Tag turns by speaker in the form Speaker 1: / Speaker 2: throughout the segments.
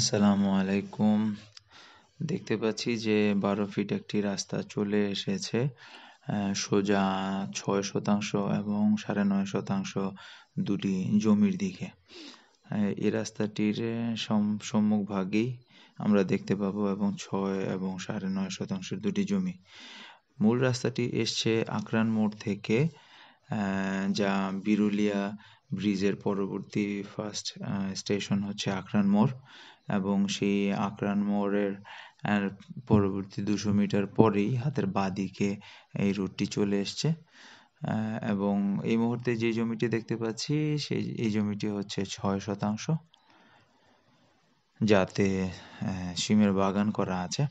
Speaker 1: আসসালামু আলাইকুম দেখতে পাচ্ছি যে বারো ফিট একটি রাস্তা চলে এসেছে সোজা ছয় শতাংশ এবং সাড়ে নয় শতাংশ দুটি জমির দিকে এই রাস্তাটির সম্মুখ ভাগেই আমরা দেখতে পাবো এবং ছয় এবং সাড়ে নয় শতাংশ দুটি জমি মূল রাস্তাটি এসছে আকরান মোড় থেকে যা বিরুলিয়া ব্রিজের পরবর্তী ফার্স্ট স্টেশন হচ্ছে আকরান মোড় এবং সেই আকরান মোড়ের পরবর্তী দুশো মিটার পরেই হাতের বাঁ দিকে এই রুটটি চলে এসছে এবং এই মুহূর্তে যে জমিটি দেখতে পাচ্ছি সেই এই জমিটি হচ্ছে ছয় শতাংশ যাতে সিমের বাগান করা আছে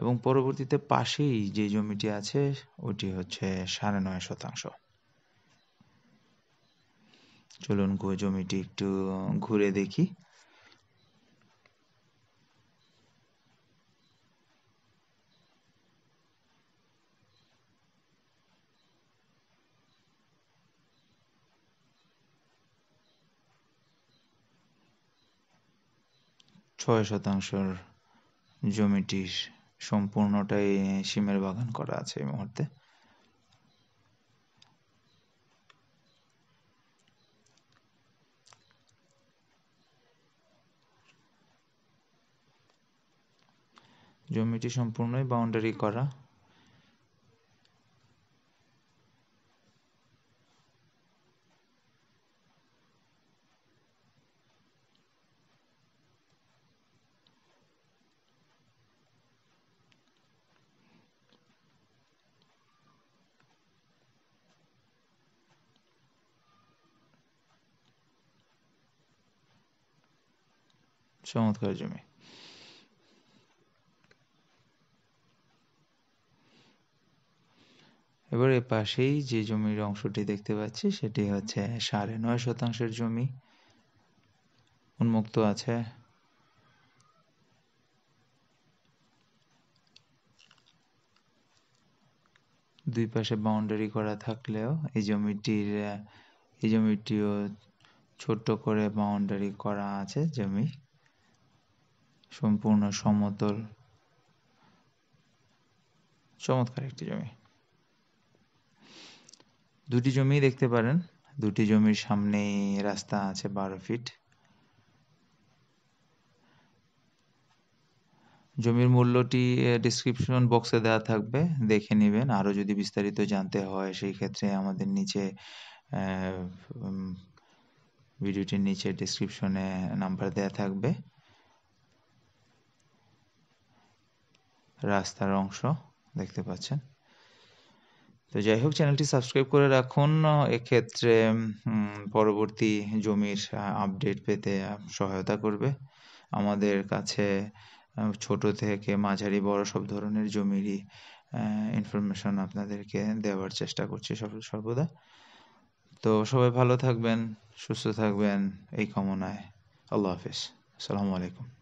Speaker 1: এবং পরবর্তীতে পাশেই যে জমিটি আছে ওটি হচ্ছে সাড়ে নয় শতাংশ চলুন জমিটি একটু ঘুরে দেখি ছয় শতাংশর জমিটির সম্পূর্ণটাই সিমের বাগান করা আছে এই মুহূর্তে জমিটি সম্পূর্ণই বাউন্ডারি করা চমৎকার জমি এবার এর পাশেই যে জমির অংশটি দেখতে পাচ্ছি সেটি হচ্ছে সাড়ে নয় শতাংশের জমি উন্মুক্ত আছে দুই পাশে বাউন্ডারি করা থাকলেও এই জমিটির এই জমিটিও ছোট্ট করে বাউন্ডারি করা আছে জমি সম্পূর্ণ সমতল চমৎকার একটি জমি দুটি জমি দেখতে পারেন দুটি জমির সামনে রাস্তা আছে বারো ফিট জমির মূল্যটি ডিসক্রিপশন বক্সে দেওয়া থাকবে দেখে নেবেন আরও যদি বিস্তারিত জানতে হয় সেই ক্ষেত্রে আমাদের নিচে ভিডিওটির নিচে ডিসক্রিপশনে নাম্বার দেওয়া থাকবে রাস্তার অংশ দেখতে পাচ্ছেন তো যাই হোক চ্যানেলটি সাবস্ক্রাইব করে রাখুন এক্ষেত্রে পরবর্তী জমির আপডেট পেতে সহায়তা করবে আমাদের কাছে ছোট থেকে মাঝারি বড় সব ধরনের জমিরই ইনফরমেশন আপনাদেরকে দেওয়ার চেষ্টা করছি সর্বদা তো সবাই ভালো থাকবেন সুস্থ থাকবেন এই কামনায় আল্লাহ হাফিজ আসসালামু আলাইকুম